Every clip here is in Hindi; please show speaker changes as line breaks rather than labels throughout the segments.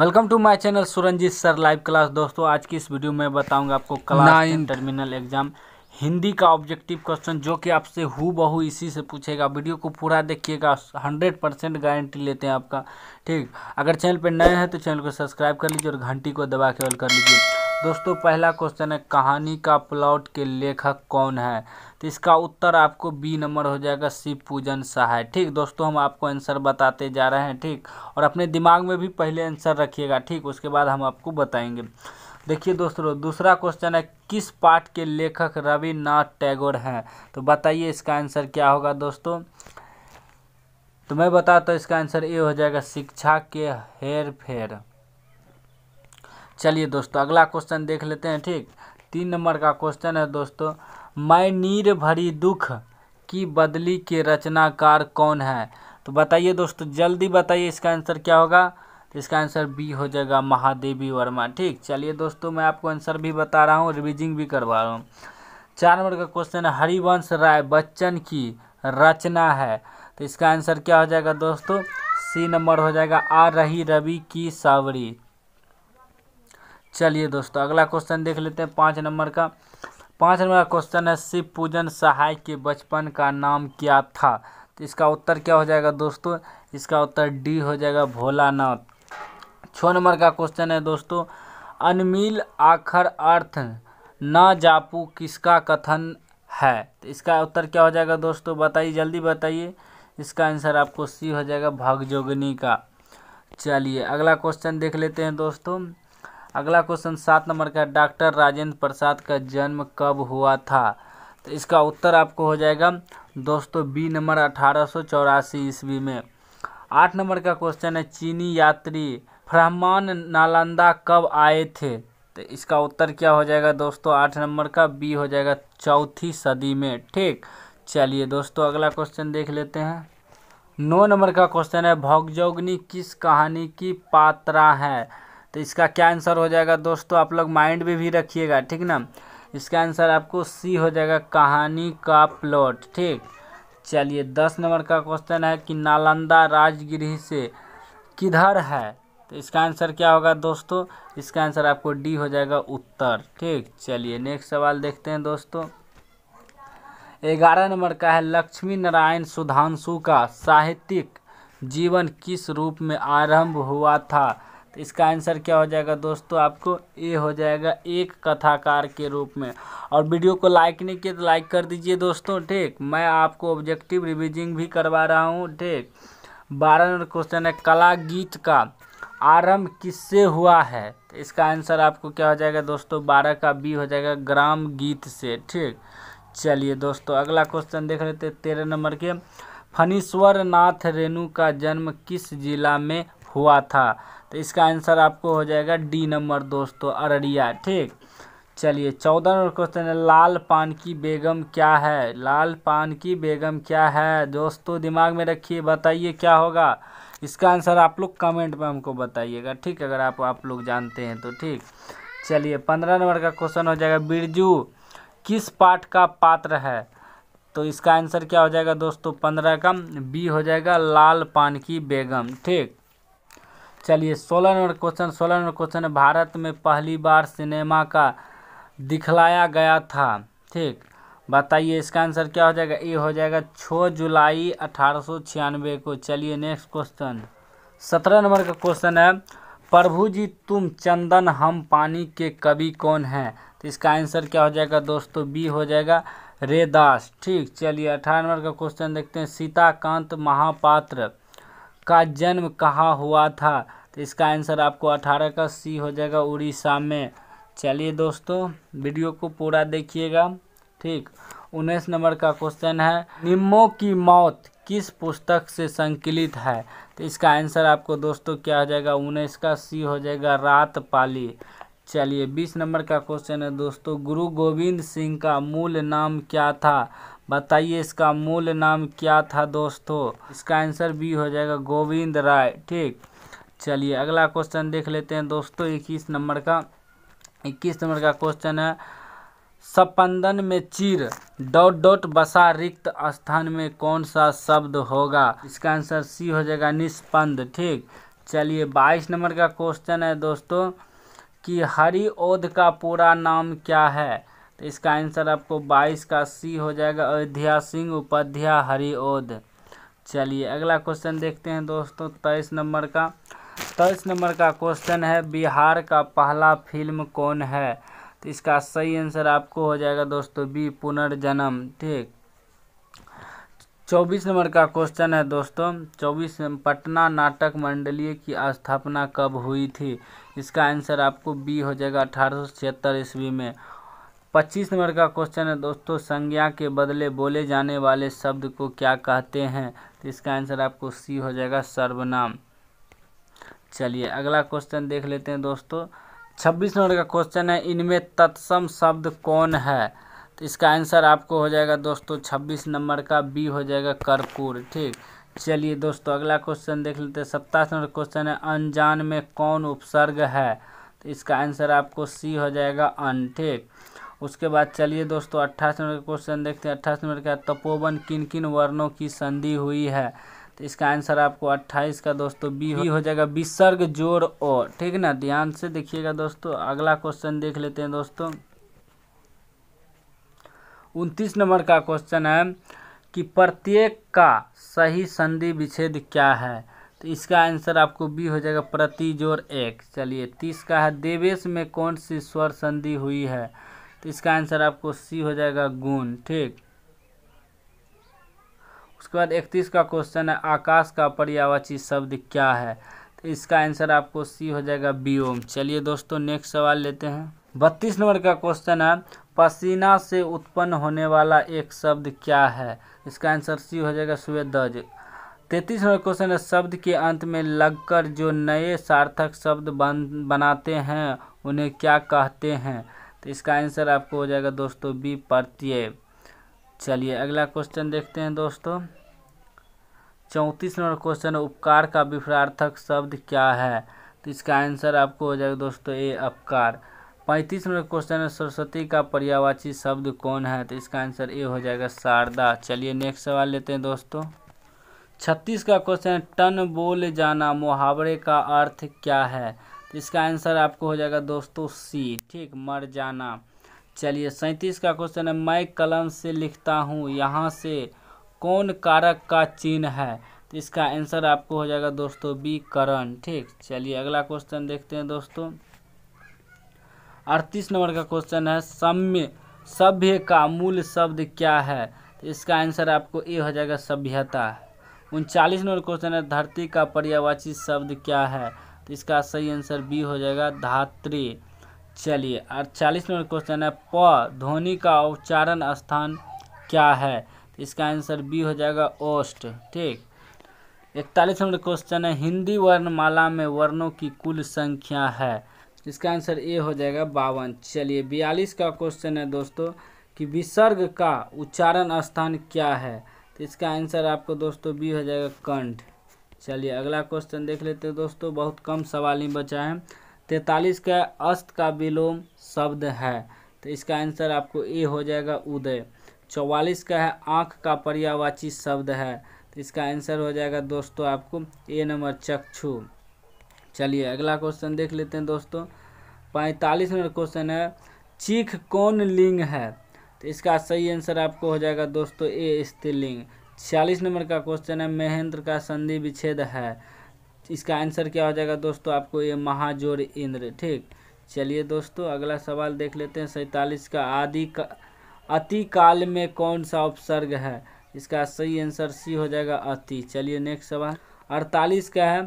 welcome to my channel Suranjit sir live class दोस्तों आज की इस वीडियो में बताऊंगा आपको क्लास टर्मिनल एग्जाम हिंदी का ऑब्जेक्टिव क्वेश्चन जो कि आपसे हु बहु इसी से पूछेगा वीडियो को पूरा देखिएगा हंड्रेड परसेंट गारंटी लेते हैं आपका ठीक अगर चैनल पर नए हैं तो चैनल को सब्सक्राइब कर लीजिए और घंटी को दबा के ऑल कर लीजिए दोस्तों पहला क्वेश्चन है कहानी का प्लॉट के लेखक कौन है तो इसका उत्तर आपको बी नंबर हो जाएगा शिव पूजन शाह है ठीक दोस्तों हम आपको आंसर बताते जा रहे हैं ठीक और अपने दिमाग में भी पहले आंसर रखिएगा ठीक उसके बाद हम आपको बताएंगे देखिए दोस्तों दूसरा क्वेश्चन है किस पाठ के लेखक रविनाथ टैगोर हैं तो बताइए इसका आंसर क्या होगा दोस्तों तो मैं बताता हूँ इसका आंसर ए हो जाएगा शिक्षा के हेर फेर चलिए दोस्तों अगला क्वेश्चन देख लेते हैं ठीक तीन नंबर का क्वेश्चन है दोस्तों मैं नीर भरी दुख की बदली के रचनाकार कौन है तो बताइए दोस्तों जल्दी बताइए इसका आंसर क्या होगा इसका आंसर बी हो जाएगा महादेवी वर्मा ठीक चलिए दोस्तों मैं आपको आंसर भी बता रहा हूँ रिविजिंग भी करवा रहा हूँ चार नंबर का क्वेश्चन है हरिवंश राय बच्चन की रचना है तो इसका आंसर क्या हो जाएगा दोस्तों सी नंबर हो जाएगा आ रही रवि की सावरी चलिए दोस्तों अगला क्वेश्चन देख लेते हैं पाँच नंबर का पाँच नंबर का क्वेश्चन है शिव पूजन सहाय के बचपन का नाम क्या था तो इसका उत्तर क्या हो जाएगा दोस्तों इसका उत्तर डी हो जाएगा भोलानाथ छः नंबर का क्वेश्चन है दोस्तों अनमिल आखर अर्थ ना जापू किसका कथन है तो इसका उत्तर क्या हो जाएगा दोस्तों बताइए जल्दी बताइए इसका आंसर आपको सी हो जाएगा भगजोगनी का चलिए अगला क्वेश्चन देख लेते हैं दोस्तों अगला क्वेश्चन सात नंबर का डॉक्टर राजेंद्र प्रसाद का जन्म कब हुआ था तो इसका उत्तर आपको हो जाएगा दोस्तों बी नंबर अठारह सौ चौरासी ईस्वी में आठ नंबर का क्वेश्चन है चीनी यात्री फ्रहमान नालंदा कब आए थे तो इसका उत्तर क्या हो जाएगा दोस्तों आठ नंबर का बी हो जाएगा चौथी सदी में ठीक चलिए दोस्तों अगला क्वेश्चन देख लेते हैं नौ नंबर का क्वेश्चन है भौगजोगनी किस कहानी की पात्रा है तो इसका क्या आंसर हो जाएगा दोस्तों आप लोग माइंड में भी, रखिएगा ठीक ना इसका आंसर आपको सी हो जाएगा कहानी का प्लॉट ठीक चलिए दस नंबर का क्वेश्चन है कि नालंदा राजगृह से किधर है तो इसका आंसर क्या होगा दोस्तों इसका आंसर आपको डी हो जाएगा उत्तर ठीक चलिए नेक्स्ट सवाल देखते हैं दोस्तों ग्यारह नंबर का है लक्ष्मी नारायण सुधांशु का साहित्यिक जीवन किस रूप में आरंभ हुआ था तो इसका आंसर क्या हो जाएगा दोस्तों आपको ए हो जाएगा एक कथाकार के रूप में और वीडियो को लाइक नहीं किया तो लाइक कर दीजिए दोस्तों ठीक मैं आपको ऑब्जेक्टिव रिविजिंग भी करवा रहा हूँ ठीक बारह नंबर क्वेश्चन है कला गीत का आरंभ किससे हुआ है तो इसका आंसर आपको क्या हो जाएगा दोस्तों बारह का बी हो जाएगा ग्राम गीत से ठीक चलिए दोस्तों अगला क्वेश्चन देख लेते थे तेरह नंबर के फणीश्वर नाथ रेणु का जन्म किस जिला में हुआ था तो इसका आंसर आपको हो जाएगा डी नंबर दोस्तों अररिया ठीक चलिए चौदह नंबर क्वेश्चन है लाल पान की बेगम क्या है लाल पान की बेगम क्या है दोस्तों दिमाग में रखिए बताइए क्या होगा इसका आंसर आप लोग कमेंट में हमको बताइएगा ठीक अगर आप आप लोग जानते हैं तो ठीक चलिए पंद्रह नंबर का क्वेश्चन हो जाएगा बिरजू किस पाठ का पात्र है तो इसका आंसर क्या हो जाएगा दोस्तों पंद्रह का बी हो जाएगा लाल पान की बेगम ठीक चलिए सोलह नंबर क्वेश्चन सोलह नंबर क्वेश्चन भारत में पहली बार सिनेमा का दिखलाया गया था ठीक बताइए इसका आंसर क्या हो जाएगा ए हो जाएगा छः जुलाई अठारह को चलिए नेक्स्ट क्वेश्चन सत्रह नंबर का क्वेश्चन है प्रभु जी तुम चंदन हम पानी के कवि कौन हैं तो इसका आंसर क्या हो जाएगा दोस्तों बी हो जाएगा रे दास ठीक चलिए अठारह नंबर का क्वेश्चन देखते हैं सीताकांत महापात्र का जन्म कहाँ हुआ था तो इसका आंसर आपको अठारह का सी हो जाएगा उड़ीसा में चलिए दोस्तों वीडियो को पूरा देखिएगा ठीक उन्नीस नंबर का क्वेश्चन है निम्मो की मौत किस पुस्तक से संकलित है तो इसका आंसर आपको दोस्तों क्या हो जाएगा उन्नीस का सी हो जाएगा रात पाली चलिए बीस नंबर का क्वेश्चन है दोस्तों गुरु गोविंद सिंह का मूल नाम क्या था बताइए इसका मूल नाम क्या था दोस्तों इसका आंसर बी हो जाएगा गोविंद राय ठीक चलिए अगला क्वेश्चन देख लेते हैं दोस्तों इक्कीस नंबर का इक्कीस नंबर का क्वेश्चन है सपंदन में चीर डॉट डॉट बसा रिक्त स्थान में कौन सा शब्द होगा इसका आंसर सी हो जाएगा निष्पंद ठीक चलिए बाईस नंबर का क्वेश्चन है दोस्तों कि हरिओध का पूरा नाम क्या है इसका आंसर आपको बाईस का सी हो जाएगा अयोध्या सिंह उपाध्याय हरिओद चलिए अगला क्वेश्चन देखते हैं दोस्तों तेईस नंबर का तेईस नंबर का क्वेश्चन है बिहार का पहला फिल्म कौन है तो इसका सही आंसर आपको हो जाएगा दोस्तों बी पुनर्जन्म ठीक चौबीस नंबर का क्वेश्चन है दोस्तों चौबीस पटना नाटक मंडली की स्थापना कब हुई थी इसका आंसर आपको बी हो जाएगा अठारह ईस्वी में पच्चीस नंबर का क्वेश्चन है दोस्तों संज्ञा के बदले बोले जाने वाले शब्द को क्या कहते हैं तो इसका आंसर आपको सी हो जाएगा सर्वनाम चलिए अगला क्वेश्चन देख लेते हैं दोस्तों छब्बीस नंबर का क्वेश्चन है इनमें तत्सम शब्द कौन है तो इसका आंसर आपको हो जाएगा दोस्तों छब्बीस नंबर का बी हो जाएगा कर्पूर ठीक चलिए दोस्तों अगला क्वेश्चन देख लेते हैं सत्ताईस नंबर क्वेश्चन है अनजान में कौन उपसर्ग है तो इसका आंसर आपको सी हो जाएगा अन ठीक उसके बाद चलिए दोस्तों अट्ठाईस नंबर का क्वेश्चन देखते हैं अट्ठाईस नंबर का तपोवन किन किन वर्णों की संधि हुई है तो इसका आंसर आपको अट्ठाईस का दोस्तों बी हो, हो जाएगा विसर्ग जोर ओ ठीक ना ध्यान से देखिएगा दोस्तों अगला क्वेश्चन देख लेते हैं दोस्तों उनतीस नंबर का क्वेश्चन है कि प्रत्येक का सही संधि विच्छेद क्या है तो इसका आंसर आपको बी हो जाएगा प्रति जोर एक चलिए तीस का है देवेश में कौन सी स्वर संधि हुई है तो इसका आंसर आपको सी हो जाएगा गुण ठीक उसके बाद इकतीस का क्वेश्चन है आकाश का पर्यावाची शब्द क्या है तो इसका आंसर आपको सी हो जाएगा व्योम चलिए दोस्तों नेक्स्ट सवाल लेते हैं बत्तीस नंबर का क्वेश्चन है पसीना से उत्पन्न होने वाला एक शब्द क्या है इसका आंसर सी हो जाएगा स्वेदज तैतीस नंबर क्वेश्चन है शब्द के अंत में लगकर जो नए सार्थक शब्द बन बनाते हैं उन्हें क्या कहते हैं तो इसका आंसर आपको हो जाएगा दोस्तों बी प्रत्यय चलिए अगला क्वेश्चन देखते हैं दोस्तों चौंतीस नंबर क्वेश्चन उपकार का विफरार्थक शब्द क्या है तो इसका आंसर आपको हो जाएगा दोस्तों ए अपकार पैंतीस नंबर क्वेश्चन है सरस्वती का पर्यावाची शब्द कौन है तो इसका आंसर ए हो जाएगा शारदा चलिए नेक्स्ट सवाल लेते हैं दोस्तों छत्तीस का क्वेश्चन टन बोल जाना मुहावरे का अर्थ क्या है इसका आंसर आपको हो जाएगा दोस्तों सी ठीक मर जाना चलिए सैंतीस का क्वेश्चन है मैं कलम से लिखता हूँ यहाँ से कौन कारक का चिन्ह है तो इसका आंसर आपको हो जाएगा दोस्तों बी करण ठीक चलिए अगला क्वेश्चन देखते हैं दोस्तों अड़तीस नंबर का क्वेश्चन है सम्य सभ्य का मूल शब्द क्या है तो इसका आंसर आपको ए हो जाएगा सभ्यता उनचालीस नंबर क्वेश्चन है धरती का पर्यावाची शब्द क्या है तो इसका सही आंसर बी हो जाएगा धात्री चलिए अड़चालीस नंबर क्वेश्चन है प ध्वनि का उच्चारण स्थान क्या है तो इसका आंसर बी हो जाएगा ओस्ट ठीक इकतालीस नंबर क्वेश्चन है हिंदी वर्णमाला में वर्णों की कुल संख्या है इसका आंसर ए हो जाएगा बावन चलिए बयालीस का क्वेश्चन है दोस्तों कि विसर्ग का उच्चारण स्थान क्या है तो इसका आंसर आपको दोस्तों बी हो जाएगा कंठ चलिए अगला क्वेश्चन देख लेते हैं दोस्तों बहुत कम सवाल ही बचा है तैतालीस का अस्त का विलोम शब्द है तो इसका आंसर आपको ए हो जाएगा उदय चौवालीस का है आँख का पर्यावाची शब्द है तो इसका आंसर हो जाएगा दोस्तों आपको ए नंबर चक्षु चलिए अगला क्वेश्चन देख लेते हैं दोस्तों पैंतालीस नंबर क्वेश्चन है चीख कौन लिंग है तो इसका सही आंसर आपको हो जाएगा दोस्तों ए स्त्रीलिंग छियालीस नंबर का क्वेश्चन है महेंद्र का संधि विच्छेद है इसका आंसर क्या हो जाएगा दोस्तों आपको ये महाजोर इंद्र ठीक चलिए दोस्तों अगला सवाल देख लेते हैं सैतालीस का आदि का अति काल में कौन सा उपसर्ग है इसका सही आंसर सी हो जाएगा अति चलिए नेक्स्ट सवाल अड़तालीस का है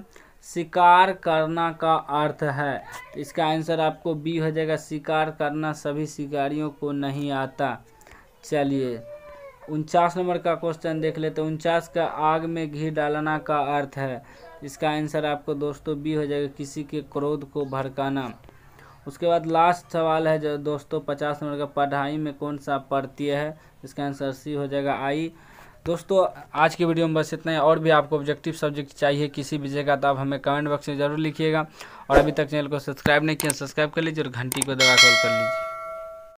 शिकार करना का अर्थ है इसका आंसर आपको बी हो जाएगा शिकार करना सभी शिकारियों को नहीं आता चलिए उनचास नंबर का क्वेश्चन देख लेते हैं उनचास का आग में घी डालना का अर्थ है इसका आंसर आपको दोस्तों बी हो जाएगा किसी के क्रोध को भड़काना उसके बाद लास्ट सवाल है जो दोस्तों पचास नंबर का पढ़ाई में कौन सा प्रत्यय है इसका आंसर सी हो जाएगा आई दोस्तों आज की वीडियो में बस इतना ही और भी आपको ऑब्जेक्टिव सब्जेक्ट चाहिए किसी विजय का तो आप हमें कमेंट बॉक्स में जरूर लिखिएगा और अभी तक चैनल को सब्सक्राइब नहीं किया सब्सक्राइब कर लीजिए और घंटी को दबा कॉल कर लीजिए